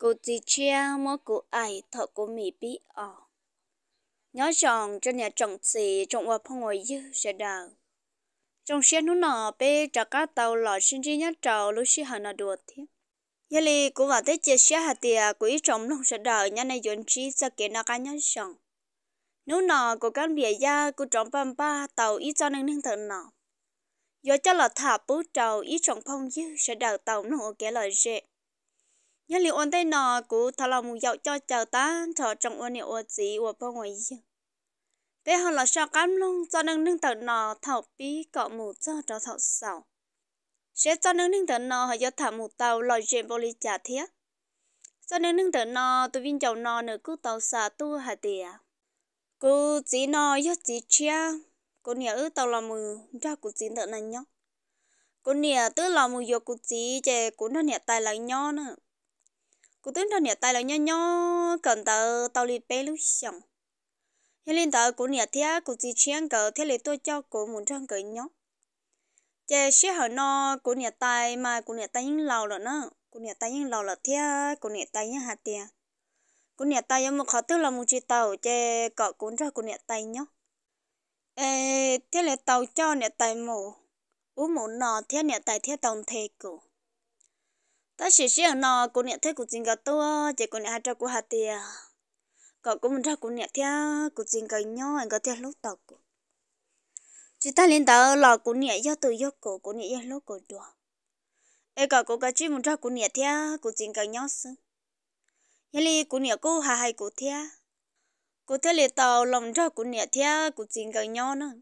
cô chỉ chia mua cô ai thợ cô mì bí ở nhớ rằng cho nhà chồng chị chồng và phong ngồi dư sẽ đào trong xe nó nọ bé trả cá tàu lọ sinh chỉ nhớ trầu lúc xí hà nọ đùa thế giờ li cũng vào tới chia xe hạt tiề của ý chồng nó sẽ đào nhà này dọn chỉ sẽ kể nó cá nhớ rằng nếu nọ cô cán bìa ra cô chồng bầm ba tàu ý cho nên nên thằng nọ giờ cho là thả bố trầu ý chồng phong dư sẽ đào tàu nó kể lời dễ nhớ liệu ôn tay nọ cũ thà lòng mù dạo cho chờ ta thọ trong ôn liệu ôn gì ôn bao ngoài gì bé họ là sao cám luôn cho nâng nâng tờ nọ thọ bí cọ mù cho cho thọ sầu sẽ cho nâng nâng tờ nọ họ do thả mù tàu lòi chuyện bồ lì trả thiết cho nâng nâng tờ nọ tụi viên chầu nọ nữa cứ tàu xả tu hà tìa cô chỉ nọ do chỉ chia cô nhớ tàu là mù cho cô chỉ tờ này nhóc cô nhớ tứ là mù do cô chỉ chè cô nó nhẹ tài lại nhó nữa cú tuyên thằng nhà tay là nho nho cần tờ tàu lì bé lúc xong hiện lên tờ của nhà thía cú chỉ chiến cờ thế lệ tôi cho cú muốn trang cờ nhóc chè xe hở no của nhà tay mà của nhà tay những lầu rồi nó của nhà tay những lầu là thía của nhà tay những hạt tiền của nhà tay em một khó tức là một chiếc tàu chè cọ cuốn ra của nhà tay nhóc ê thế lệ tàu cho nhà tay mổ, uống mổ nọ thế nhà tay thế tổng thể cổ ta sẽ sẽ nó cô nhẹ thế cô chính cả to chỉ cô nhẹ hai trăm cô hạt tiền có cô mình ra cô nhẹ thế cô chính cả nhau anh có thế lúc tàu cô chỉ ta lên tàu lò cô nhẹ do từ do cổ cô nhẹ do lúc cổ đùa ai có cô cái chuyện mình ra cô nhẹ thế cô chính cả nhau sưng vậy thì cô nhẹ cô hà hai cô thế cô thế lên tàu lòng ra cô nhẹ thế cô chính cả nhau nữa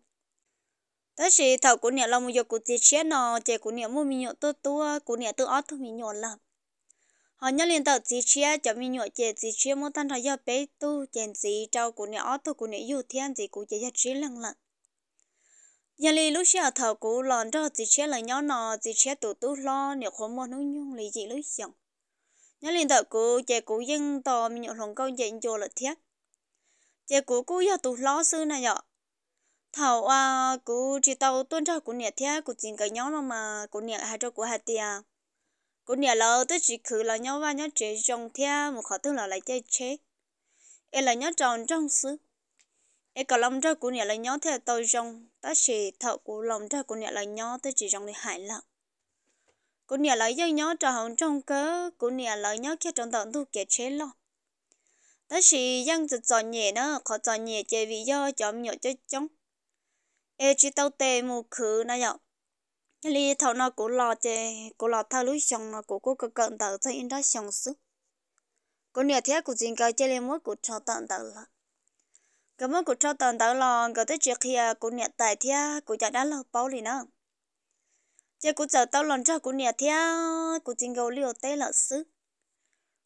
đó là thầu của nhà lòng một của chị chết nọ, chè của nhà mua mình nhọ tôi tôi của nhà tự ót thôi mình nhọ lắm họ nhớ liền tàu chị chết cho mình nhọ chị chị chết mua tan thời giờ bé tu chèn chị trâu của nhà ót tôi của nhà yêu thiên chị của chị chết chết lần lần nhà lì lúc xưa thầu của lòn cho chị chết là nhỏ nọ, chị chết tụ tu lo nhà khó mua nó nhung lì chị lúc xong nhớ liền tàu của chị của dân to mình nhọ lòng câu dạy cho là thiết chị của cô giờ tụ lo sư này ạ thảo à cú chỉ tàu tuân trao cú nhẹ thế cú chỉ cái nhau mà mà cú nhẹ hai trao cú hai tia cú nhẹ là tới chỉ khử là nhau và nhau chế trong thế một khó thương là lại chơi chế em là nhau tròn trong xứ em có lòng cho cú nhẹ là nhau thế tôi trong ta chỉ thảo cú lòng cho cú nhẹ là nhau tới chỉ trong để hại lặng cú nhẹ là do nhau trao hồng trong cớ cú nhẹ là nhau kia trong tận thu kia chế lo ta chỉ dân tự chọn nhẹ nó khó chọn nhẹ chơi vì do chọn nhỏ cho chống e chỉ tao tê mù khứ nó nhở li thầu nó cố lo chê cố lo thao lối xong nó cố cố cực cận tờ thấy in đó xong sức cố nhiều thế của chính cái chê lên mua của cho tận tờ là cái mỗi của cho tận tờ là cái tới chuyện kia à, cố nhiều tài thế à, cố chả đã lo bao liền nữa chê cố chờ tao lần cho cố nhiều thế à, cố chính gấu liều tê là sức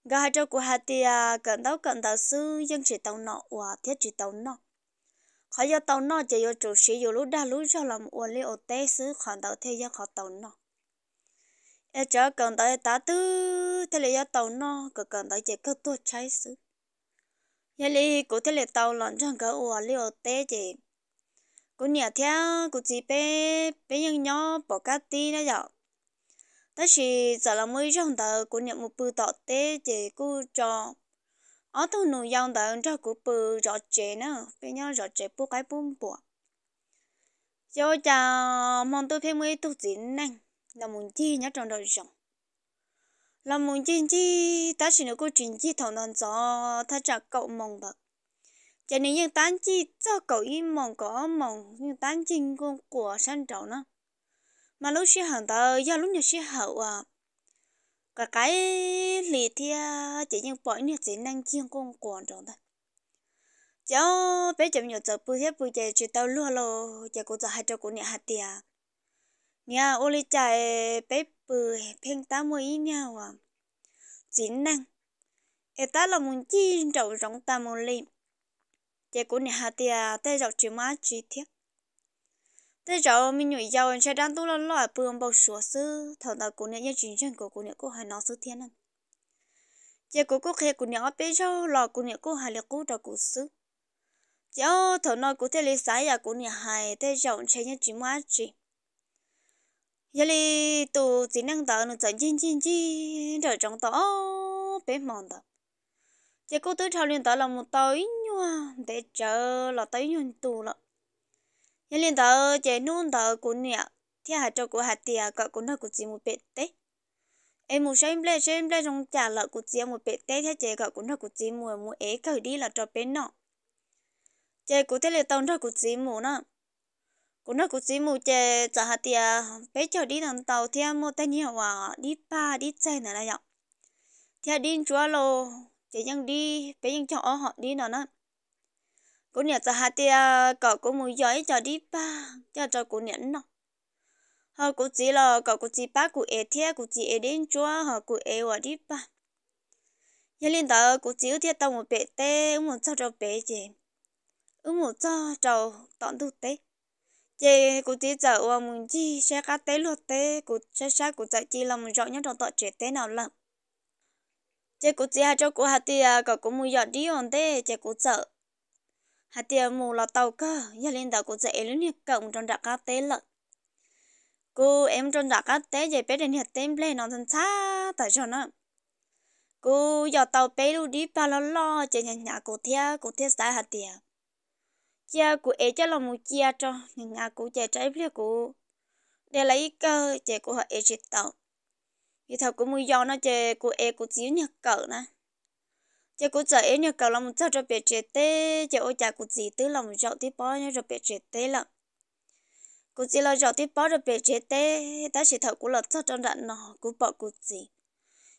gà hai cho cố hai tia cận tao cận tờ sư nhưng chỉ tao nọ và thiết chỉ tao nọ khó giờ tàu nọ chỉ có chủ sĩ dù lúc đã lúc cho làm uổng lý ô tế xứ khoản tàu thế giờ khó tàu nọ, ở chỗ cần tàu ta tư thế là giờ tàu nọ, có cần tàu chỉ có tua trái xứ giờ lý cụ thế là tàu lần trong cái uổng lý ô tế chỉ cụ nhà theo cụ chỉ bé bé nhân nhỏ bỏ cá tí đó giờ tất nhiên giờ là mới trong tàu cụ nhà một bự tàu tế chỉ cụ cho ở tu nụ yêu đó cho cụ bự rõ chế nữa bây giờ rõ chế bù cái bùm bùa giờ cha mong tôi phim mới tu tiến năng là muốn chi nhớ trong đời sống là muốn chi chi ta chỉ nó có chuyện chi thằng non cho, ta chả cậu mong bậc cho nên những tán chi cho cậu im mong có mong những tán chi con của san trọng nữa mà lúc xí hàng tờ do lúc nhiều xí hậu à cả cái lì thì chỉ những bọn nhiệt chỉ năng chiên con còn trong thôi cháu bé chậm nhiều giờ bữa hết bữa giờ chỉ tao lúa lo giờ cô giờ hai cho cô nhà hạt tiề nhà ô li chạy bé bữa phèn ta mới nhà à chỉ năng ê ta là muốn chi trầu rộng ta muốn li giờ cũng nhà hạt tiề tao rộng chỉ má chỉ thiết thế cháu mình nhảy giàu sẽ đang tu lên loại bường bầu sủa sư thằng ta cũng nhận chính chân của cũng nhận cô hay nói sư thiên anh giờ cô cô khi cũng nhận bé cháu lò cũng nhận cô hay là cô đó cũng sư cháu thằng nó cũng thế lý sai à cũng nhận hay thế cháu chơi nhận chính mà chị giờ li tu chỉ năng tạo nó chẳng chín chín chín rồi trong tỏ bé mòn đó giờ cô tới thao liên tạo là một tàu nhua để chờ là tới nhuận tù lắm nhân liên tờ chế nôn tờ của nè thì hạt cho của hạt tiền cả của nó của chị một bể tê em một xem lệ xem lệ trong trả lợi của chị một bể tê thì chế cả của nó của chị mùa mùa ế cởi đi là cho bên nọ chế của thế là tông cho của chị mùa nọ của nó của chị mùa chế trả hạt tiền bé cho đi làm tàu thì em mua tay nhiều à đi ba đi chơi nữa là vậy thì đi chúa lô chế nhân đi bé nhân cho họ đi nọ nọ cô nhà ta hai tia cậu cô muốn giỏi cho đi ba cho cho cô nhận nó họ cô chỉ là cậu cô chỉ ba cô ế thế cô chỉ ế đến chúa họ cô ế vào đi ba nhà linh đó cô chỉ thiết tao một bé tê muốn cháu cháu bé chị ứng một cho cho tọn tu tê chị cô chỉ chờ vào muốn chi sẽ cá tê luôn tê cô sẽ sẽ cô chỉ chi làm rõ nhất trong tọt trẻ tê nào lắm chị cô chỉ hai cho cô hai tia cậu cô muốn giỏi đi ông tê chị cô sợ hạt tiệm mù là tàu cơ giờ lên tàu cô dễ lên nhiệt cộng trong đặc cá tế lận cô em trong đặc cá tế dạy bé đến nhiệt tên ple nó thân xa tại cho nó cô giờ tàu bé luôn đi pa lo lo chơi nhà nhà cô thea cô thea sai hạt tiệm chia cô ấy cho là một chia cho nhà nhà cô chơi trái ple cô để lấy cơ chơi cô họ ấy tàu vì thật cô mua gió nó chơi cô ấy cô chiếu nhà cậu nè chỉ cũng giờ ấy nhiều cầu là một cho biết chế tế chỉ ôi chả cũng gì tới là một cháu tiếp bao nhiêu cho biết chế tế là cũng chỉ là cháu tiếp bao cho biết chế tế ta chỉ thầu cũng là cháu trong đạn nó cũng bỏ cũng gì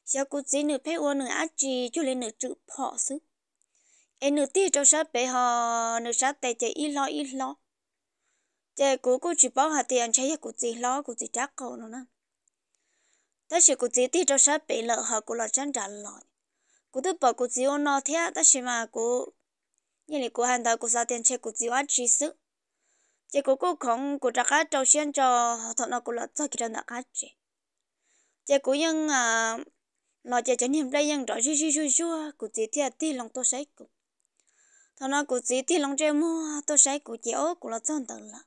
giờ cũng chỉ nửa phép uống nửa ác gì cho lên nửa chữ bỏ xứ em nửa tiếc cho sát bé họ nửa sát tay chỉ ít lo ít lo chỉ cũng cũng chỉ bao hạt tiền chơi cũng gì lo cũng gì chắc cầu nó nè ta chỉ cũng chỉ tiếc cho sát bé lợ họ cũng là chân trả lời 古都把古只有那天，但是嘛古，因为古汉到古啥天吃古只有俺吃素，结果古空古这个朝鲜朝他那古了早起着那个吃，结果因啊，老姐今天来因着咻咻咻咻，古只天地龙都晒古，他那古只地龙这么都晒古只哦古了长大了，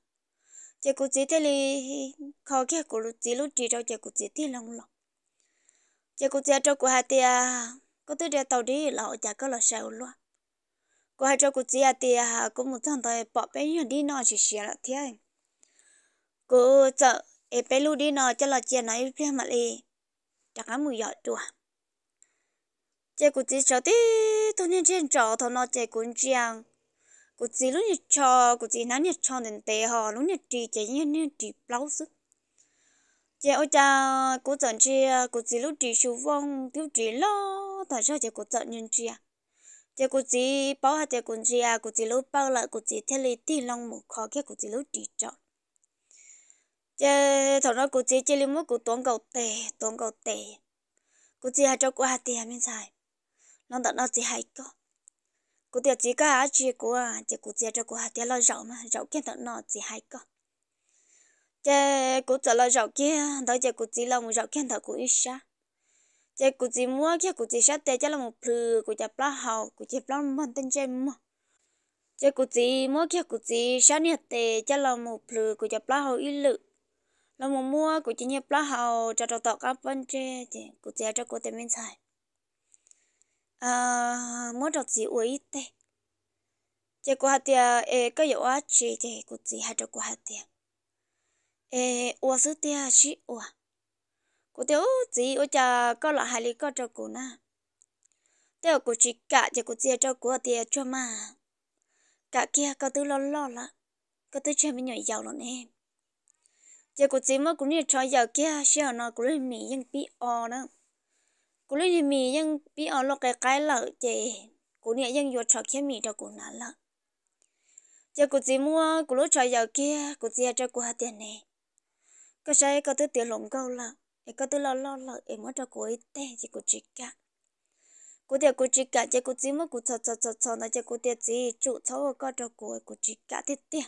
结果只天里靠起古路只路只着结果只地龙了，结果只着古还的啊。có tới đeo tàu đi là họ chả có là sao luôn có hai cho cô chị à thì à có một thằng thôi, bỏ bé nhỏ đi nó chỉ xia là thế cô chợ em bé lu đi nó cho là chị nói phía mà đi chẳng ai mùi giọt đùa chị cô chỉ cho đi, tôi nên trên trò thôi nó chị cũng chiang cô chị lúc nhật cho cô chị nói nhật cho đến tệ họ lúc nhật trì chị nhật nhật trì lâu sức chị ôi cha cô chọn chị cô chỉ lúc chỉ xuống, vong tiêu trì lo tại sao chỉ có chọn nhân chi à chỉ có chỉ bảo hạt chỉ có chỉ à có chỉ lúc bao lại có chỉ theo lý thì lòng một khó kia có chỉ lúc chỉ chọn chỉ thằng nó có chỉ chỉ lúc mới cũng tuấn cầu tệ tuấn cầu tệ có chỉ hạt cho qua hạt tiền mình xài lòng tận nó chỉ hay có có tiền chỉ cả chỉ có à chỉ có chỉ cho có hạt tiền lo rậu mà rậu kia tận nó chỉ hay có chỉ có chỉ lo rậu kia đó chỉ có chỉ lòng rậu kia thật có ít sao chạy cụ chỉ mua kia cụ chỉ sát tê chắc là một phừ cụ chả plá hào cụ chỉ plá mặn tên chơi mua chạy cụ chỉ mua kia cụ chỉ sát nhiệt tê chắc một phừ cụ chả plá hào ít lự là một mua cụ chỉ nhiệt plá hào cho trâu tọt các vấn chơi thì cụ chỉ cho cụ tên mình xài à mua trâu chỉ uý tê chạy cụ hạt tiệt ê cái dấu á thì cụ chỉ hạt trâu cụ hạt tiệt ê uá sứ tiệt chỉ uá cô tiêu gì ô cha có là hai lý có cho cô na tiêu cô chỉ cả cho cô chia cho cô thì cho mà cả kia có tư lo lo là có tư chơi với nhỏ giàu luôn em giờ cô chỉ mới cũng như cho giàu kia xíu nó cũng lên mì nhưng bị o nữa cũng lên mì nhưng bị o lo cái cái lợ chị cô như nhưng vừa cho cái mì cho cô nản lợ giờ cô chỉ mua cũng lúc cho giàu kia cô chỉ cho cô tiền này cái sai có tư tiền lồng câu lợ e ka tu lo lo lo e mo tra ko i te ji ku chi ka ku te ku chi ka je ku chi mo ku cha cha cha cha na je ku te chi chu cha wo ka tra ko ku chi ka te te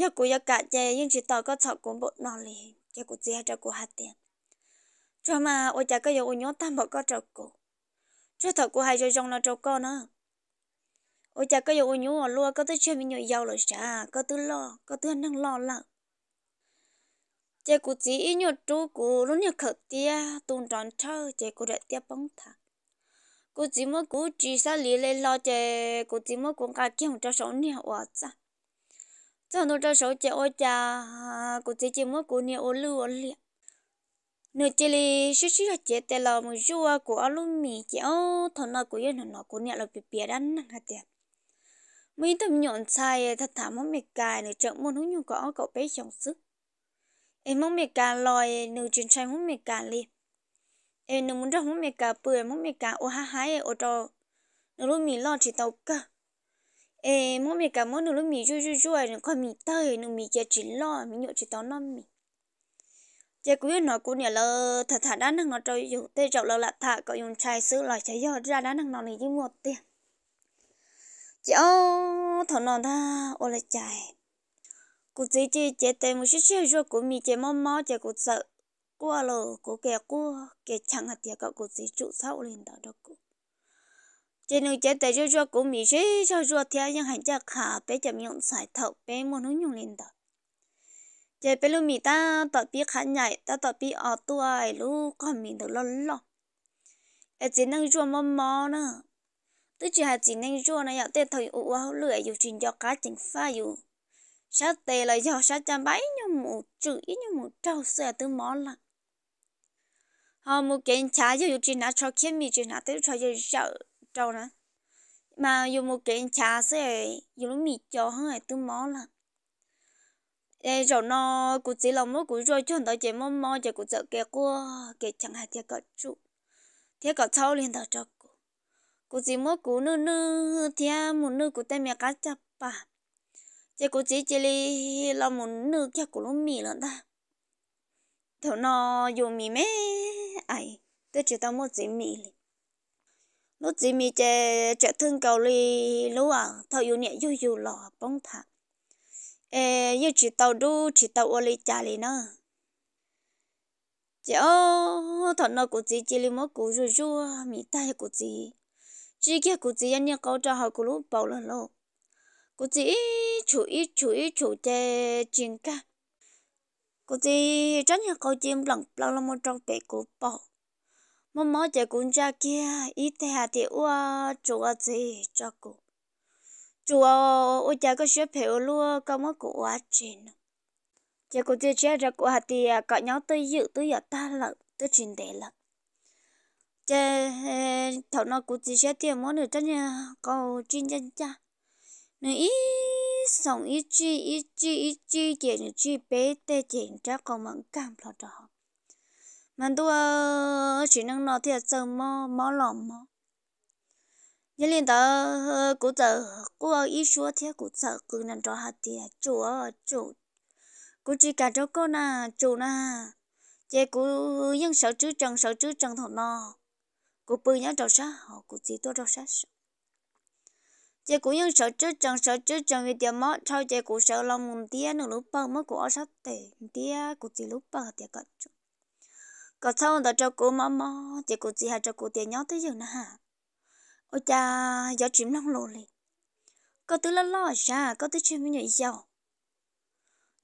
ya ku ya ka je yin chi ta ka cha ku bo no li je ku chi ha tra ku ha te cho mà ô cha ka yo ô nhó tam bo ka tra ko cho thật của hai cho trong là trâu con nữa ôi cha cái vụ nhú ở luôn có tới chơi mình nhồi dầu rồi chả có tư lo có tư nang lo lắm chị cụ chỉ ít nhiều chú cụ lúc nhiều khẩu tia tung tròn thơ chị cụ đã tia bóng thẳng cụ chỉ mới cụ chỉ sao lý lấy lo chị cụ chỉ mới cũng cả kiếm cho sống nhiều quá chứ cho nó cho sống chị ôi cha cụ chỉ chỉ mới cụ nhiều ô lưu ô liệt nửa chị li xí xí là chị tê là một chú của mì chị ô thằng nào của yên nó của nhà là bị bịa đắn nè hả tiệt mấy tầm nhọn sai thật thả mắm mệt cài nửa chậm muốn hướng nhu có cậu bé chồng sức em muốn mẹ cả lòi nữ chuyện trai muốn mẹ cả li em nữ muốn ra muốn mẹ cả bưởi muốn mẹ cả ô ha hái ô trò nữ lúc mì lo chỉ tàu cả em muốn mẹ cả muốn nữ lúc mì chui chui chui nữ coi mì tơi nữ mì chè chỉ lo mì nhậu chỉ tàu non mì chè quý nó cũng nhớ lơ thà thả đã năng nó trâu dùng tê trậu là lạ thà có dùng chai sữa lòi cháy giọt ra đã năng nó này chỉ một tiền chị ô thằng non ta ô là chai cô chỉ chỉ chế tệ một chút xíu rồi cụ mi chế mò mò chế cụ sợ qua lô cụ kẹt cụ kẹt chẳng hạt tiệt cậu cụ chỉ trụ sau lên đó đó cụ chế nụ chế tệ rồi rồi cụ mi chế sau rồi theo những hành chắc khả bé chậm nhộng xài thầu bé muốn hướng nhung lên đó chế bé lúc mi ta tập biết khá nhảy ta tập biết ở tuổi lúc còn mi được lo lo ở chỉ năng rồi mò mò nữa tôi chỉ hay chỉ năng rồi này ở tết thời u u lười dù chuyện cho cá chính pha dù sa tê là giàu sa chăm bấy như một chữ như một trâu xe từ mỏ lặng họ một kiện trả cho dù chỉ nát cho kiếm mi chỉ nát tới cho giờ sợ trâu nè mà dù một kiện trả sẽ dù lúc mi cho hơn là từ mỏ lặng ê rồi nó cũng chỉ là mỗi cũng rồi cho tới chỉ mò mò chỉ cũng sợ cái cô cái chẳng hạn thiệt cả trụ thiệt cả sau liền đầu cho cô cũng chỉ mỗi cũng nư nư thiệt một nư cũng tay mẹ cá chập bà chị cô chỉ chỉ li là một nước kia cô lúc mì lần ta thầu nó dùng mì mê ai tôi chỉ tao một chỉ mì li lúc chỉ mì chè chè thương cầu li lúc à thầu dùng nhẹ dù dù lò bông thả ê yêu chỉ tao đu chỉ tao ô li chà li nữa chị ô thằng nó cũng chỉ chỉ li mất cũng rùi rùa mì tay cũng chỉ chỉ kia cũng chỉ anh nhau câu trả hỏi của lúc bao lần lâu cô chỉ chú ý chú ý chú đề chuyện cả cô chỉ trong nhà cô chim lặng lâu lâu một trong bể cô bỏ mà mà chạy cũng cha kia ý thế hà thì ua chủ ở gì cho cô chủ ở ua cha có sửa phèo luôn có mất của ua chuyện chạy cô chỉ cha ra của hà thì à, cả nhau tới dự tới giờ ta lận tới chuyện để lận chạy thầu nó cũng chỉ sẽ tiền món được chắc nha cô chuyên chân cha 你一送一句一句一句点一句别的点着我们干不了的好。มันตัวฉันนั่งรอที่จะมอมอหลอมมอยันเรียนต่อกูจะกูเอาอีชัวที่กูจะกูนั่นรอหาเดียจู่อ่ะจู่กูจีการเจ้าก็น่ะจู่น่ะเจ้กูยังเสาจื้อจังเสาจื้อจังถอนนอกูปืนยังเจ้าซะกูจีตัวเจ้าซะ chế cũng những sợ chứ chẳng sợ chứ chẳng vì tiền mất sau chế cũng sợ lòng mình tiền nó lúc bao mất của ở sát tệ tiền cũng chỉ lúc bao tiền cắt chút, có sao đó cho cô mà mà chế cũng chỉ hai cho cô tiền nhớ tới giờ nữa hả ôi cha giờ chìm lòng lộ liền có thứ là lo ra có thứ chuyện với nhau, giàu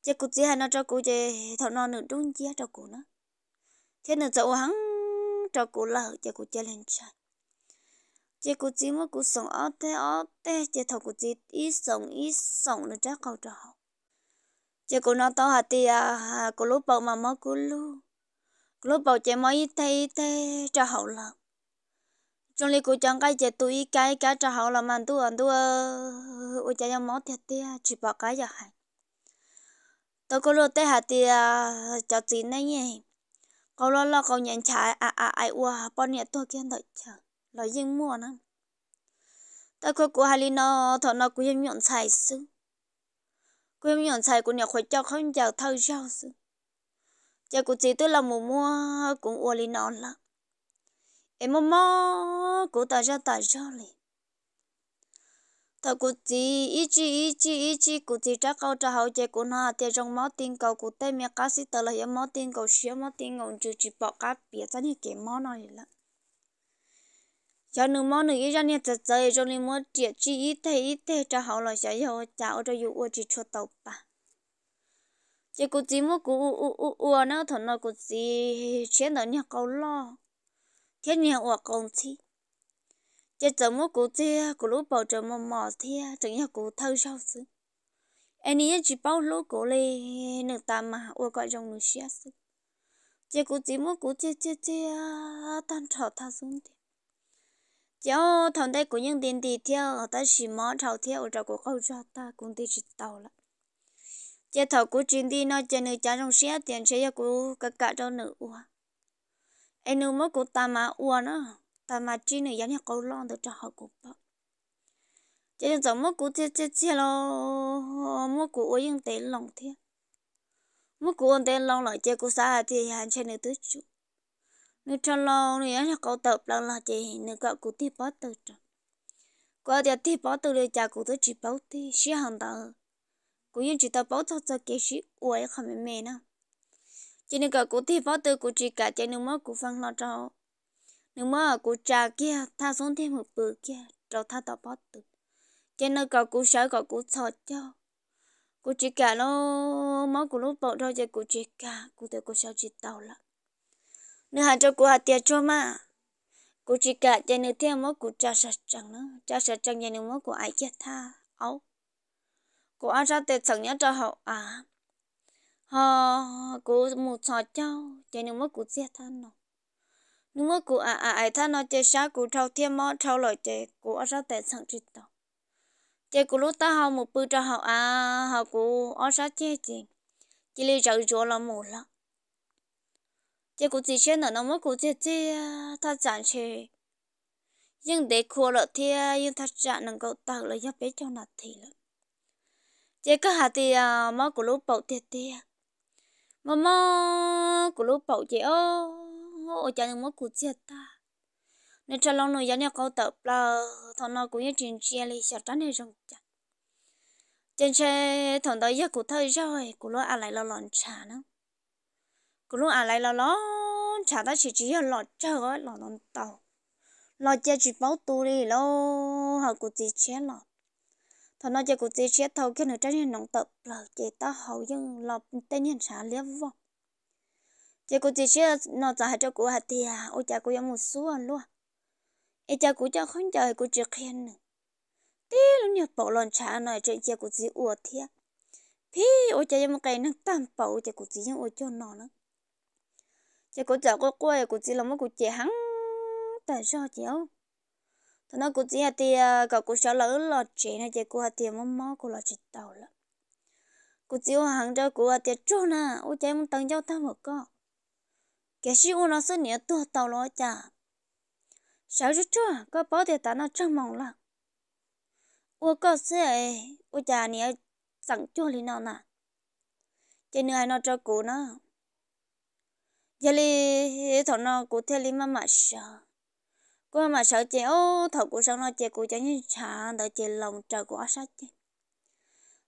chế cũng chỉ hai nó cho cô chế thằng nó nữa đúng chia cho cô nữa thế nữa cháu hắn cho cô lỡ cho cũng chơi lên trời cô cô chị mới sống 这古节目古送奥特奥特，这头古节一送一送了这口着好。这古那到下地呀，哈古鲁宝妈妈古鲁，古鲁宝这么一天一天着好了。trong à, lý của chẳng cái chế tụi cái cái trả hậu là mình tu anh tu ôi chả nhau mót thiệt tia à, chỉ bảo cái giờ hay tôi có lô tê hạt à, cho tiền này nhỉ cô lô lo cô nhận trả à à ai ua bao nhiêu tôi kia đợi chờ lo yên mua lắm ta khơi của hai nó thọ nó của em nhọn xài sư của em nhọn xài của nhà khơi cho không giàu thâu giàu sư cha của chị tôi là mùa mua cũng ua nó lắm em mơ mơ của ta ra ta ra liền ta cụ chỉ ý chí ý chí ý chí cụ chỉ chắc câu trả hậu chế của nó thì trong máu tiền cầu cụ tê mẹ cá sĩ tờ là máu tiền cầu xía máu tiền cầu trừ chỉ bỏ cá bịa ra như cái máu này là cho nên món này ra nên thật sự cho nên món địa chỉ ít thế ít thế cho họ là sẽ cho cháu cho dù chỉ cho tàu ba chỉ cô chỉ muốn cô u u u u nó thằng nó cô chỉ chuyện đó nhà câu lo thiên nhà của công chi chỉ giờ muốn cô chỉ cô lúc bảo trợ mò mò thì chẳng nhà cô thâu sao chứ anh ấy chỉ bảo lúc cô lên nước ta mà u gọi dòng nước xia chứ chỉ cô chỉ muốn cô chỉ chỉ chỉ tan trở ta xuống thì cho thằng đây của những tiền thì theo ở ta chỉ mò thầu theo rồi của câu cho ta cũng đi chỉ tàu lại chế thầu của chuyến đi nó cho nữ cháu trong xe tiền sẽ của cả cả cho nữ ua em nữ mới của ta mà ua nó ta mà chỉ nữ giống như câu lon được cho họ của bác Cho nên giống mất của chế chế chế lo mất của ua những tiền lòng thiên mất của ôn tiền lòng lại chế của xã thì hàng xe nữ tứ chủ nếu cho lo thì ấy cậu tập là là chị nếu cậu cũng tiếp bắt từ trận qua thì tiếp bắt từ đây cha cũng tới chỉ bảo thì sẽ hàng đầu cũng như chỉ tập bảo cho cho cái gì uế không mềm mềm nữa cho nên cậu cũng tiếp bắt từ cũng chỉ cả cho nếu mà cũng phân lo cho nếu mà cũng cha kia tha xuống thêm một bữa kia rồi tha tập bắt từ cho nên cậu cũng sợ cậu cũng sợ cho cô chỉ cả nó máu của lúc bỏ ra cho cô chỉ cả cô thấy cô sao chỉ tàu lắm nếu hà cho cô hà tiệt cho mà cô chỉ cả cho nên thêm mối của cha sạch chẳng nữa cha sạch chẳng nhà nên mối của ai chết tha áo, cô ăn ra tiệt chẳng nhớ cho hậu à họ cô một sọ cháu cho nên mối của chết tha nó nếu mối của à à ai tha nó chết sáng của thâu thêm mối thâu lời chết, cô ăn ra tiệt chẳng chết đâu, chơi của lúc ta hậu một bữa cho hậu à hậu cô ăn ra chết chị chỉ lấy rượu rượu là một lắm 结果之前呢，那么过姐姐啊，他站起，nhưng để khua lợ thì nhưng thật ra nâng cậu tạo là giáp bé cho nạt thì lắm chỉ có hạt à mà của lúc bầu thiệt thì mà mà của lúc bầu chỉ ô ô cha nhưng mà của chết ta nên cho lòng nội dân nhà cậu tập là thằng nào cũng như chuyện chia ly sợ tránh hay rong xe thằng đó giờ của thời rồi của lúc lại lo lòn trà nữa cô luôn à lại lo lo chả ta chỉ chỉ lo chờ cái lo non tàu lo chơi chỉ bảo tu đi lo học cũng chỉ chết lo thằng nó chơi cũng chỉ chết thâu cái nữa trái nhân nóng tập là chỉ ta hậu dân lo tên nhân xã liếc vô, chơi cũng chỉ chết nó trả cho cụ hạt thì à ôi cha cụ giống một số à, luôn ai cha cụ chả không chơi cụ chỉ khen nữa tí lúc nhập bảo lon trả nói chuyện chơi cụ chỉ uổng thiệt cái chơi พี่โอใจยังมาไกลนักตามเป่าใจกูจียังโอจอนนอนนะ chị cũng chả có cô cũng chỉ làm một cô chị hắn tại sao chị không thế nó cũng chỉ ờ, là thì cậu cô sợ lỡ lọt chị này chị cũng là thì mắm mắm cô lọt chị tàu lắm Cô chỉ là hàng cho cô là thì chỗ na ô chị muốn tăng giao tham một con cái gì ô nó sẽ nhớ tôi tàu lọt chả sao chứ chỗ có bảo thì ta nó chẳng mong lắm ô có sẽ ô chả nhớ chẳng chỗ lý nào nè chị nữa nó cho cô nó yali thọ nó cụ theo li mà mà sợ cô mà sợ chị ô thọ cụ sợ nó chị cụ chẳng như chả đợi chị lòng trời của ác chị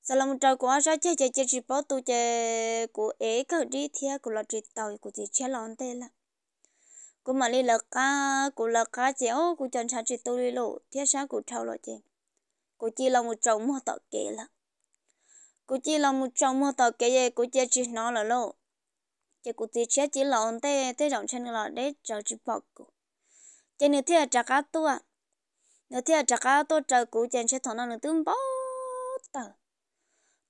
sau lòng trời của ác sát chị chị chị chỉ bảo tụ chị cụ ấy cậu đi theo cụ là chị tàu cụ chị chia lòng tê là cô mà đi là cá cụ là cá chị ô cụ chân sao chị tôi đi lộ theo sáng cụ thâu lộ chị cụ chỉ là một chồng mua tàu kệ là cụ chỉ là một chồng mua tàu kệ vậy cụ chỉ chỉ nó là lộ chỉ cụ tí chết chỉ lộn tê tê rộng chân lọ để cho chỉ bọc cụ chỉ nửa thế chả cá tua nửa thế chả cá tua trời cụ chỉ chết thằng nào nó tương bó tờ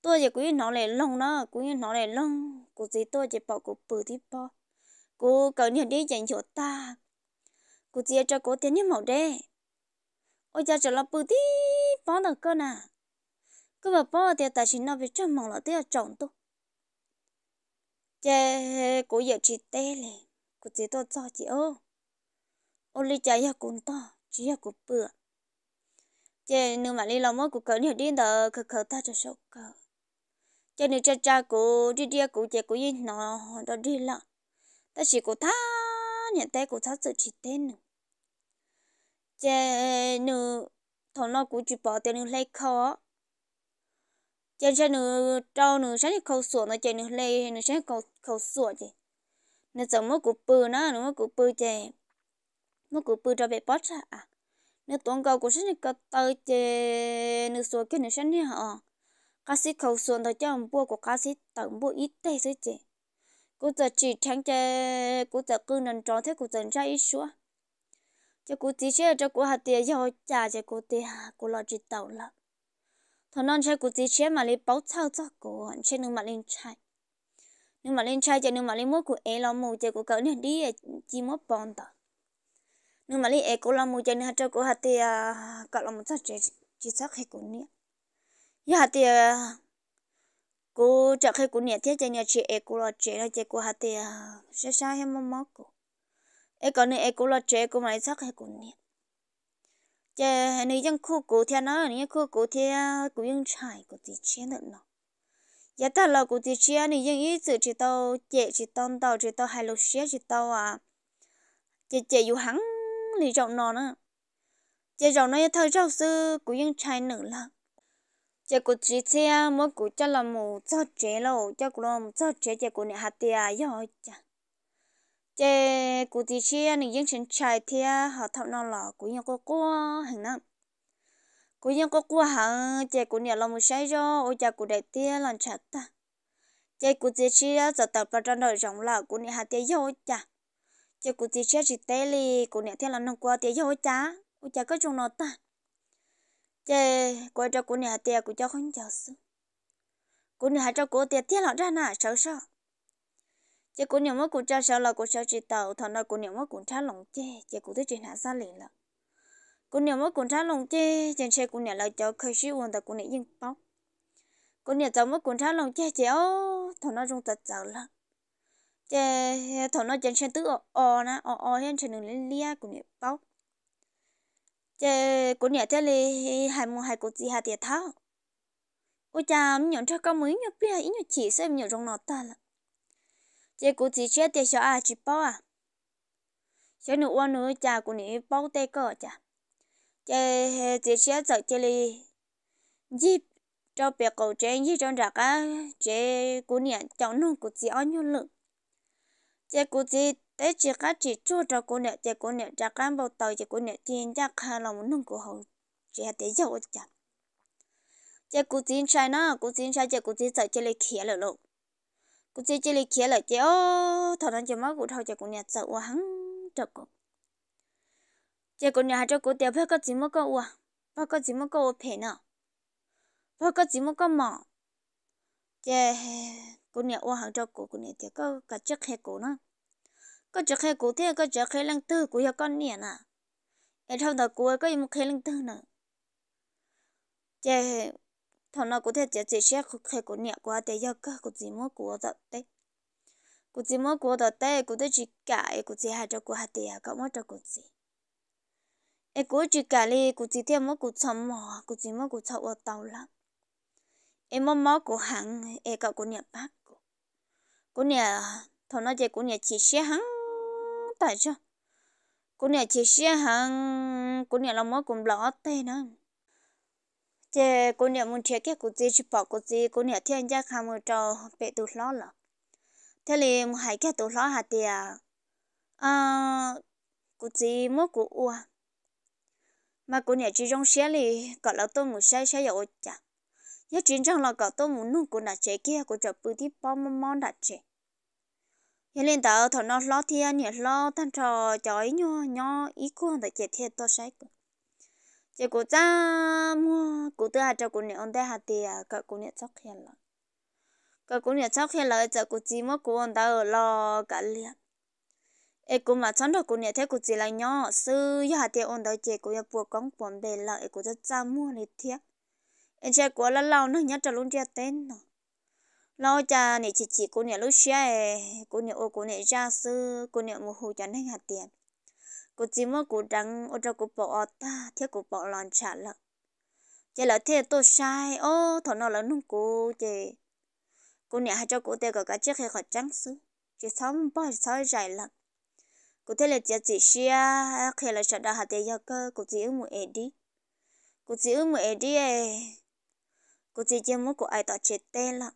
tôi chỉ cụ nó lại lông nó cụ nó lại lông cụ gì tôi chỉ bọc cụ bự thì bọ cụ cỡ nhiều đi dành chỗ ta cụ chỉ cho cụ tiền như màu đê ôi cha trở lại bự thì bó được cơ nà cứ vào bó thì ta chỉ nó bị cho mỏng là tiếc trọng tôi chè cô giờ chỉ tê lệ cô chỉ tôi cho chị ô ô lý chả giờ cũng to chỉ giờ cũng bựa chè nếu mà lý lòng mơ của cỡ nhiều điên đờ cỡ cỡ ta cho sâu cỡ chè nếu cha cha của đi đi của chè của yên nó đó đi lợ ta chỉ của tha nhận tê của tha sự chỉ tê nữa chè nếu thằng nó của chị bỏ tiền lấy khó chân sẽ nửa trâu nửa sẽ khâu sủa nó chơi nửa lê nửa sẽ khâu khâu sủa chị nửa giống mất cục bự nó nửa mất cục bự chị mất cục bự cho bé bớt ra à nửa tuần cầu của sẽ nửa cắt tay chị nửa sủa kia nửa sẽ nửa họ cá sĩ khâu sủa nó cho ông bua của cá sĩ tổng bộ ít tệ thôi chị cô giờ chỉ thắng chị cô giờ cứ nằm tròn thế cô giờ ra ít sủa cho cô tí chơi cho cô hạt tiền cho cha cho cô tiền cô lo chỉ tàu lắm thằng non trai của chị chế mà lấy báo sao cho cổ hẳn chế nương mà lên trai nương mà lên trai chơi nương mà lên mốt của e lo mù chơi của cậu này đi chỉ mốt bòn tờ nương mà lên e của lo mù chơi nương hạt cho của hạt thì cỡ lo mù chắc chế chỉ chắc hay của nia ya hạt thì cô chắc hay của nia thế chơi nia chị e của lo chế là chạy của hạt thì sẽ sai hay mò mắc của e cỡ này e của lo chế mà mày chắc hay của nia giờ nếu dân khu cổ thì nó nếu khu cổ thì cũng dân trải của thị chiến nữa. nó giờ ta là của thị chiến nếu dân ít sự chỉ tao chạy chỉ tao tao chỉ tao hai lô xe chỉ tao à chạy chạy dù hắn thì rộng nó nữa chạy rộng nó thơ rau sư cũng dân trải nữa là giờ cô chỉ xe mỗi cô cho là một cho trẻ lâu cho cô là một cho trẻ giờ cô này hạt tiền à giờ chả chế cụ tí chia nên dân chân chạy thì họ thọ nó lọ cụ nhau cô cô hình năng cụ nhau cô cô hả chế cụ nhà lòng một sai rồi ôi cha cụ đại tia làm chặt ta chế cụ tí chia giờ tập phát trong đời rộng là cụ nhà hạt tia yêu cha chế cụ tí chia chỉ tê li cụ nhà thiên làm nông qua tia yêu cha ôi cha có chung nó ta chế quay cho cụ nhà hạt tia cụ cho không chờ sự cụ nhà hạt cho cụ tia tia lọ ra nà sợ sợ chị cũng nhiều mất cũng cha sợ là cũng sợ chỉ tàu thằng nào cũng nhiều mất cũng cha lòng chê chị cũng thấy trên hạ xa liền là cũng nhiều mất cũng cha lòng chê chị chị cũng nhiều là cháu khởi sự uống ta cũng nhiều yên bóng cũng nhiều cháu mất cũng cha lòng chê chị ô thằng nào rung tật cháu là chị thằng nào chị tự ờ ờ na ờ ờ hiện chỉ đừng lên lia cũng nhiều bóng chị cũng nhiều thế li hai mua hai cũng gì hai tiền tháo ôi cha mình nhận cho con mới nhập bia ít nhiều chỉ xem nhiều trong nó ta là chị cũng chỉ chết để cho à chỉ bao à sẽ nữ quan nữ cha của nữ bao tay cỡ cha chị chỉ chết sợ chị li gì cho bé cậu trẻ gì trong ra cả chị của nữ cháu nó của chị ăn nhiều lượng chị của chị để chị cả chị chua cho của nữ chị của nữ ra cả bao tàu chị của nữ tiền ra cả lòng nó của hậu chị hãy để giàu cha chị của chị trai nó của chị trai chị của chị sợ chị li khía lợ lộn cụ chơi chơi kia lại chơi ô thằng nó chơi mất cụ thâu chơi cụ nhà sợ quá hắn cho cụ chơi cụ nhà cho cụ tiêu phải có gì mà có quá phải có gì mà có phải nữa phải có gì mà có mỏ chơi cụ nhà ô hàng cho cụ cụ nhà tiêu có cả chất hay cụ nữa có chất hay cụ thế có chất hay lăng tư cụ nhà con nè nè em thâu thằng cụ có một hay lăng tư nữa chơi thằng nào cũng thấy chỉ chỉ xe khu khai của nhà của để yêu cái của gì mua của đó đấy của gì mua của đó đấy của tôi chỉ cả của gì hai cho của hai để cả mua cho của gì em của chỉ cả đi của gì thêm mua của chồng mò của gì mua của chồng ở tàu lắm em mua mua của hàng em cả của nhà bác của của nhà thằng nào chơi của nhà chỉ xe hàng tại sao của nhà chỉ xe hàng của nhà làm mua cùng lọ tê nữa chế cô nhà muốn chơi cái cô gì chụp bỏ cô gì cô nhà thiên gia khám ở trò bé tụt ló là thế là một hai cái tụt ló hạt tiệt à cô gì mới cô ua mà cô nhà chỉ trong xe thì gọi là tôi muốn xây xây rồi chả nhất chính trong là gọi tôi muốn nung cô nhà chơi kia cô chụp bự thì bao mong mong đặt chơi hiện lên tàu thằng nó lo thiên nhà lo thằng trò chơi nhỏ nhỏ ý cô người ta chơi thiệt to say chỉ cô cha mua cô tự hạt cho cô nè ông ta hạt thì à cả cô nè chắc hiền lắm cả cô nè chắc hiền lắm cho cô chỉ mua cô ông ta ở lo cả liền ê cô mà chán được cô nè thế cô chỉ là nhỏ sư hạt thì ông ta chỉ cô ya buộc con buồn bề lại cô rất cha mua này thiệt em sẽ của là lâu nữa nhớ cho luôn chia tên nó lâu cha này chỉ chỉ cô nè lúc xe cô nè ô cô nè ra sư cô nè mua hồ cho nên hạt tiền cô chỉ mơ cô đắng ô cho cô bỏ ta thế cô bỏ lòn trả lợ chỉ là thế tôi sai ô thọ nó là nung cô chị cô nhà hai cho cô tê cả cái chiếc hay khỏi trắng xứ chỉ sống bỏ sói dài lận cô thế là chỉ chỉ xia khi là sợ đã hạt tê giờ cơ cô chỉ ưng một đi cô chỉ ưng một đi cô chỉ chỉ muốn cô ai tỏ chết tê lận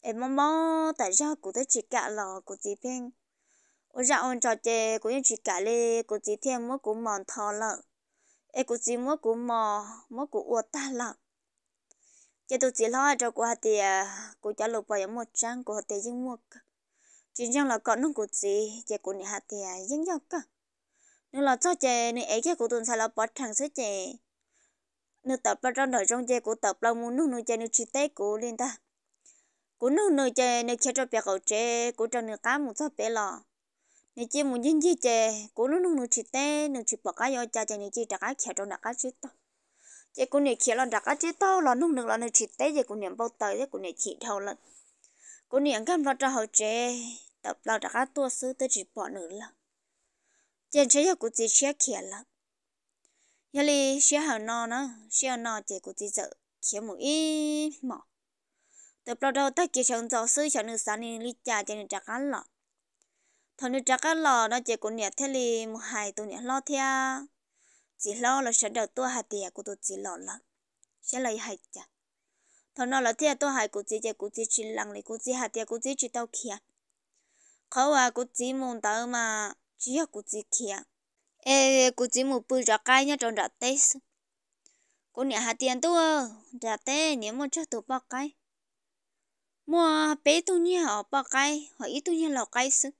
em mong mong tại sao cô thấy chỉ cả lò cô chỉ bên 我让俺找的过年去家里，过几天蘑菇忙逃了，哎，过几蘑菇忙蘑菇我大了。giờ tôi chỉ lo cho qua thì cô trả à, lục vào một trang của tiền dân mua cả chuyện rằng là con nó của chị giờ cô này hạt thì dân giàu cả nếu cho chị nếu ấy cái của tôi sẽ là bỏ thằng sẽ chị nếu tập ra đời trong chị của tập là muốn nuôi nuôi chị nuôi chị tết của liên ta của nuôi nuôi chị nuôi chơi cho bé cậu chị của trong nuôi cá một số nè chị muốn nhân chị chè cô nó nung nung chị té, nung chị bỏ cá yo cha chè nè chị đặt cá khía trong đặt cá chết to chị cô nè khía lần đặt cá chết to là nung nung lần nung chị té, chị cô nè bao tới chị cô nè chị thâu lần cố nè cam lo cho hậu chè tập lo đặt cá tua sứ tới chị bỏ nữa lần chè chế yo cô chị chia khía lần giờ li chia hậu nọ nữa chia nọ chị cô chị chợ khía một ít mỏ tập lo đầu ta kia chẳng giàu sứ chẳng được sáng nên li cha chè nè đặt cá lọ thằng nữ chắc là nó chỉ có nhẹ thế li một hai tụ nhẹ lo thea chỉ lo là sẽ đầu tua hạt tiền của tụ chỉ lo là sẽ lấy hạt chả thằng nó là thea tua hạt của chỉ chỉ của chỉ chỉ lăng này của chỉ hạt tiền của chỉ chỉ tao kia khó à của chỉ muốn tao mà chỉ hạt của chỉ kia ê của chỉ muốn bự trắc cái nhá trong trắc tết của nhẹ hạt tiền tua trắc tết nhẹ một chút tụ bao cái mua bé tu nhà họ bao cái họ ít tu nhẹ lọ cái sức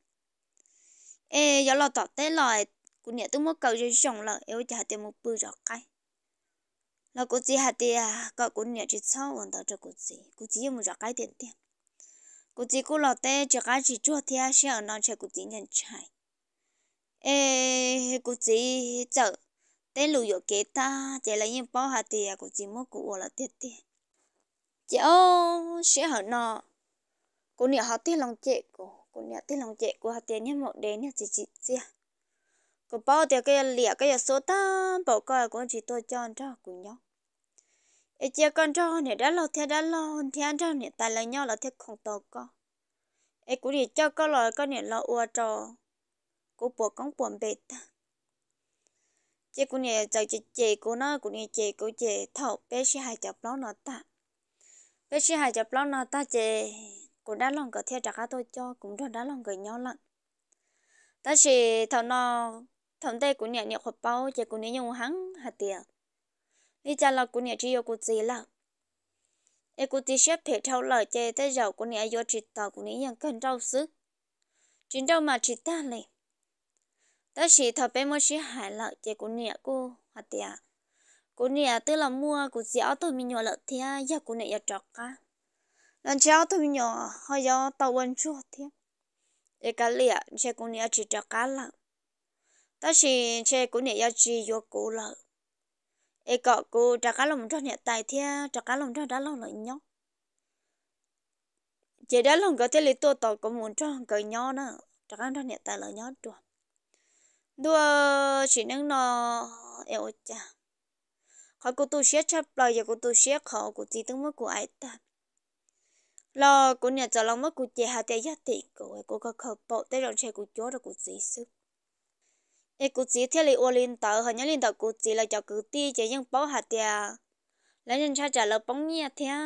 ê gió lo tỏ tế lời cụ nhẹ tôi mua cầu cho chồng lợ yêu chả tiền một bự rõ cái là cụ chỉ hạt tiền có cụ nhẹ chỉ sau còn tao cho cụ chỉ cụ chỉ một rõ cái tiền tiền cụ chỉ cụ lo tế cho cái chỉ chua thì sẽ ở non chơi cụ chỉ nhận chạy ê cụ chỉ chợ tế lù dụ kế ta chỉ là những bao hạt tiền cụ chỉ mua cụ là tiền tiền chị ô sẽ ở nọ cụ nhẹ họ tiền lòng chị cụ กูเนี่ยที่ลงเจกูหาเตียเนี่ยหมดเดนเนี่ยจีจีเสียกูป้อเตียก็ยังเหลี่ยก็ยังโซตามบอกก็กูจีตัวจอนจ้ากูเนี่ยไอเจ้ากันจ้าเนี่ยด้านเราเทียด้านเราเทียนจ้าเนี่ยแต่ละเนี่ยเราเทียของตัวก็ไอกูดีเจ้าก็ลอยก็เนี่ยเราอัวจอกูปวดก้องปวดเบ็ดเจ้ากูเนี่ยจะจีเจกูเนาะกูเนี่ยเจกูเจเท่าเป๊ะใช่หายจับล้อหนอตาเป๊ะใช่หายจับล้อหนอตาเจ cũng đã lòng cái theo trả cá tôi cho cũng rồi đã lòng cái nhau lận ta chỉ thằng nó thầm tê của nhẹ nhẹ hộp bao chỉ của nhẹ nhung hắn hạt tiền đi cha là của nhẹ chỉ yêu cũng gì là em cũng chỉ xếp thể thao lời chơi tới giờ của nhẹ yêu chỉ tao của nhẹ nhàng cần rau sức chính đâu mà chỉ ta này ta chỉ thằng bé mới chỉ hại lợi chỉ của nhẹ cô hạt tiền của nhẹ tức là mua của dẻo tôi mình nhỏ lợi thì giờ của nhẹ trọc cả lần cháu thầm nhỏ họ do tàu quân chúa thế để cả lìa chế cũng nhớ chỉ cho cá lợ ta chỉ chế cũng nhớ chỉ vô cụ lợ để cọ cụ trả cá lồng cho nhẹ tài thế trả cá lồng cho đã lâu lợi nhau chế đã lòng có thể lấy tổ tàu có muốn cho cái nhau nữa trả cá cho nhẹ tài lợi nhau được đua chỉ nâng nó eo cha họ cũng tu sét chấp lời giờ cũng tu sét khó cũng chỉ tương mất của ai ta lo của nhà cho lòng mất của chị hà tây giá tiền của của cơ khẩu bộ tới đồng xe của chúa rồi của chị sư e của chị theo lý ô liên tờ hồi nhớ liên tờ của chị là cho cử ti chị nhân báo hà tây à. lấy nhân cha trả lời bóng nhẹ theo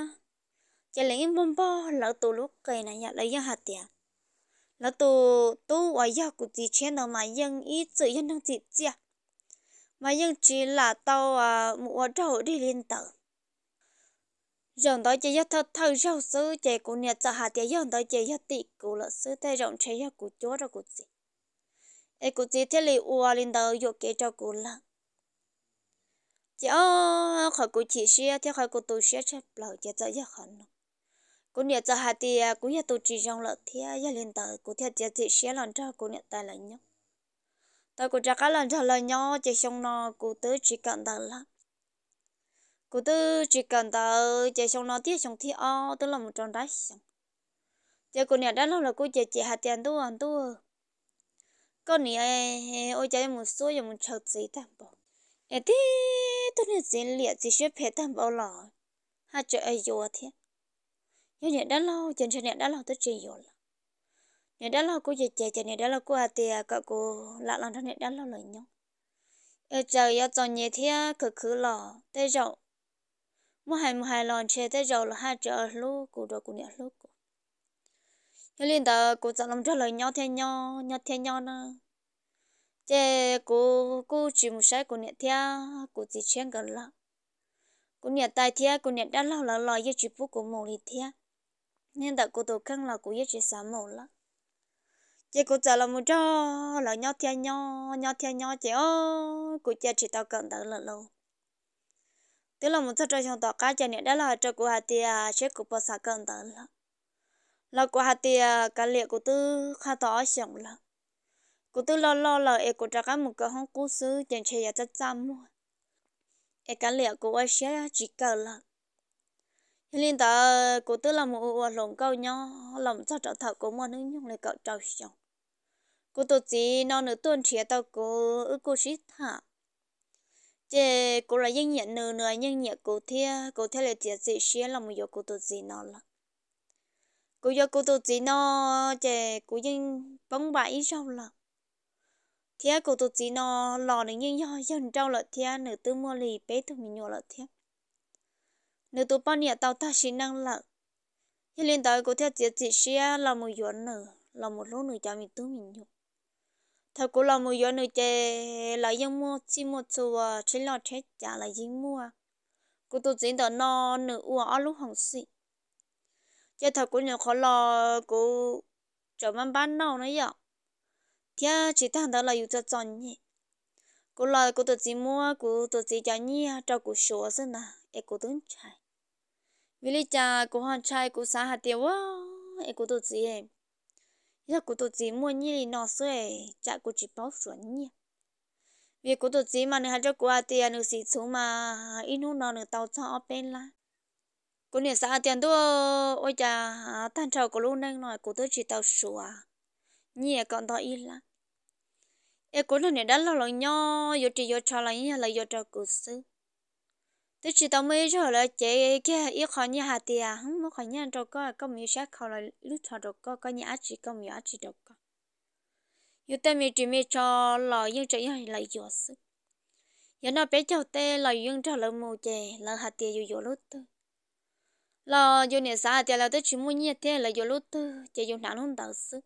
chị lấy yên bông bò lỡ tù lúc cây này nhà lấy dân hà tây à. lỡ tù tu ở nhà của chị trên đầu mà dân ý sự dân đang chị chia mà dân chỉ là tao à mua trâu đi liên tờ rộng đó chỉ thật thật rau sứ chỉ của nhật cha hà thì rộng tới chỉ nhất tỷ của lợn sứ thế rộng chế nhất của chúa đó của gì, ấy của chị thế liệu ua lên đầu dụ kế cho của lợn chỉ ô khỏi của chị xe theo khỏi của tôi xe chấp lợn chỉ cho nhất khỏi nó của nhà cha hà thì à, của nhà tôi chỉ rộng lợn thế nhất lên đầu của theo chỉ chị xe lần cho của nhà tài là nhau tại của cha cá lần cho là nhau chỉ xong nó của tới chỉ cần đầu lắm cô tư chỉ cần tờ chạy xong nó tiếc xong thi o tôi là một trong đáy xong chạy cụ nhà đã là cô chạy chạy hạt tiền tu ăn tu con này ôi chạy một số giờ một chợt gì tạm bỏ ê tí tôi nên gì liệt chỉ xếp hết tạm bỏ lò hai chợ ai vô thế nhớ nhà đã lâu chân chân nhà đã lâu tôi chỉ vô là nhà đã lâu cô chạy chạy chạy nhà đã lâu cô hạt tiền cả cô lạ lòng thằng nhà đã lâu lời nhau ê trời giờ chọn nhẹ thế cực khứ lò tê rộng mua hai mua hai lon chè tới rồi là hai chợ lú cụ rồi cụ nhận lú cụ nhớ liền tờ cụ chọn lòng cho lời nhau theo nhau nhau theo nhau nè chè cụ cụ chỉ một sai cụ nhận theo cụ chỉ chen gần lắm cụ nhận tai theo cụ nhận đã lâu là lo với chỉ phụ cụ mồ lì theo nên tại cụ tổ khăn là cụ với chỉ sám mồ lắm chị cô trả lời cho là nhau theo nhau nhau theo nhau chị ơi cô cha chỉ tao cần đỡ lợn lâu thế là một chút trời trong tỏ cá chả nhẹ đã là trời của hạt tiền, sẽ của bò sả cần tớ là là của hạt tiền cá liệt của tư khá tỏ xong là của tư lo lo là e của trà cá một cái hông cú xứ chẳng chơi ya chắc chắn luôn e cá liệt của ai sẽ chỉ cần là hiện tại của tư là một hoạt động câu nhau lòng cho trở thở của một nước nhung này cậu trâu xong cô tổ chỉ nó nửa tuần chia tao cô ư cô sĩ thả chị cô là nhân nhận nửa nửa nhân nhận cô thia cô thia là chị chị xia là một giờ cô tụt gì nó là cô giờ cô tụt gì nó chị cô nhân bóng bãi sau là thia cô tụt gì nó lò này nhân do dân trâu là thia nửa tư mua lì bé tụi mình nhỏ là thia nửa tụi bao nhiêu tao ta xí năng là hiện liên tới cô thia chị chị xia là một giờ nửa là một lúc nửa cho mình tư mình nhục thật cũng là một giờ nữa chè lại dân mua chỉ một số à chỉ là chết trả là dân mua cô tôi chỉ đợi nó nửa uo ở lúc hỏng xị chè thật cũng nhiều khó lo cô chờ mang bán nào nữa vậy thế chỉ thằng đó là yêu cho chọn nhỉ cô lời cô tôi chỉ mua cô tôi chỉ cho nhỉ cho cô số xem nào em cô tưởng chạy vì lý cha cô hoàn trai cô xã hạt tiêu quá em cô tôi chỉ em giờ cụ tổ chỉ mua nhì lì nọ xuề chả cụ chỉ bao chuẩn nhỉ vì cụ tổ chỉ mà nửa hai cho cụ à tiền nửa xì số mà ít hú nọ nửa tàu cho bên la cụ nửa xã tiền đó ôi cha tan trào cụ luôn đang nói cụ tổ chỉ tàu sủa nhỉ còn tàu in la e cụ nửa đã lo lo nhỏ yo chỉ yo cho là nhỉ là yo cho cụ sư tôi chỉ tao mới cho là chị cái ý khó như hạt tiền không muốn khó như đâu có có mi sẽ khó là lúc thọ đâu có có như ác chỉ có mi ác chỉ đâu có yêu tao mi chỉ mi cho là yêu cho yêu là yêu sự yêu nó bé cho tê là yêu cho là mù chè là hạt tiền yêu yêu lúc tư là yêu nè sao tiền là tôi chỉ muốn như thế là yêu lúc tư chỉ yêu nản không đầu sự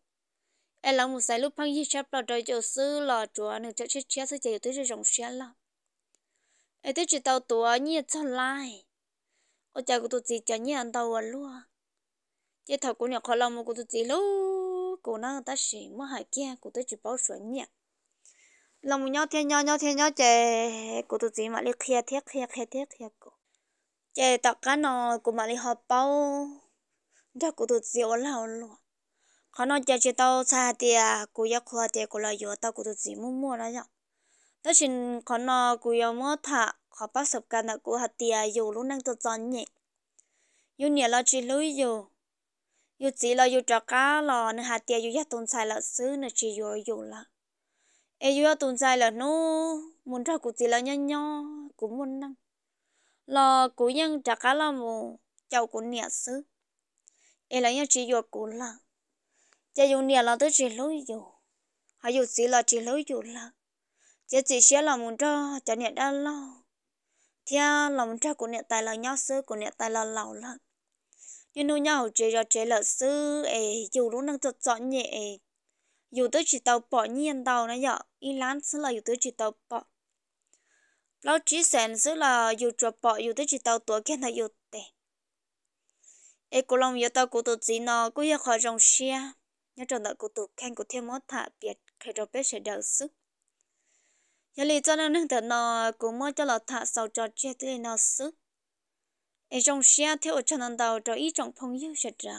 em là một sai lúc phăng yêu chấp là trời cho sự là chúa nên cho chết chết sự chỉ yêu tới rồng xe lắm ai tới chỉ tàu tua nhia cho lại ô cha của tụi chị cho nhia ăn tàu luôn chỉ thầu của nhà khó lòng của tụi chị luôn của nó ta chỉ mà hay kia của tới chỉ bảo sủa nhia lòng nhau thiên nhau nhau thiên nhau chè của tụi chị mà đi khía thiết khía khía thiết khía cổ chè tao cá nò của mà đi họp bao cha của tụi chị ổn lão luôn khó nó chè chỉ tao xa tiệt của gia khoa tiệt của là vừa tao của tụi chị mua mua đó nhở ta chính khó nọ cú yếu mơ thả khó bắt sập cả nọ cú hạt tiề dù lúc năng tự chọn nhỉ dù nhẹ lo chỉ lối dù dù chỉ lo dù cho cá lo nên hạt tiề dù nhất tồn tại là xứ nên chỉ dù dù là e dù tồn tại là nó muốn cho cú chỉ lo nhăn nhò cú muốn năng lo cú nhân cho cá lo mù cháu cú nhẹ xứ e là nhớ chỉ dù cú là cha dù nhẹ lo tới chỉ lối dù họ dù chỉ lo chỉ lối dù là chỉ chỉ sẽ là muốn cho cho nhận đã lo theo lòng cho của nhận tài là nhau sư của nhận tài là lão lận nhưng nuôi nhau chế cho chế là sư ấy dù lúc năng thật rõ nhẹ dù tới chỉ tàu bỏ nhiên tàu nó giờ y lán sư là dù tới chỉ tàu bỏ lão chỉ sản sư là dù cho bỏ dù tới chỉ tàu tuổi kia là dù tệ ấy của lòng giờ tàu của tụi gì nó cũng giờ khỏi dòng xe nhớ trở nợ của tụi khen của thêm mốt thả biệt khai cho biết sẽ đỡ sức giờ lì cho nên thằng nó cũng mới cho là thả sau cho chết thì nó xứ ở trong xe theo cho nên đào cho ý trong phong yêu sẽ trả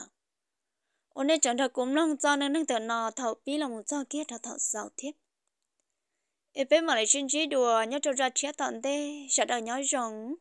ôn nên chẳng thật cũng nâng cho nên thằng nó thầu bí là một cho kia thật thật sau tiếp ở bé mà lại xin chỉ đùa nhớ cho ra chết tận đây sẽ đợi nhớ rằng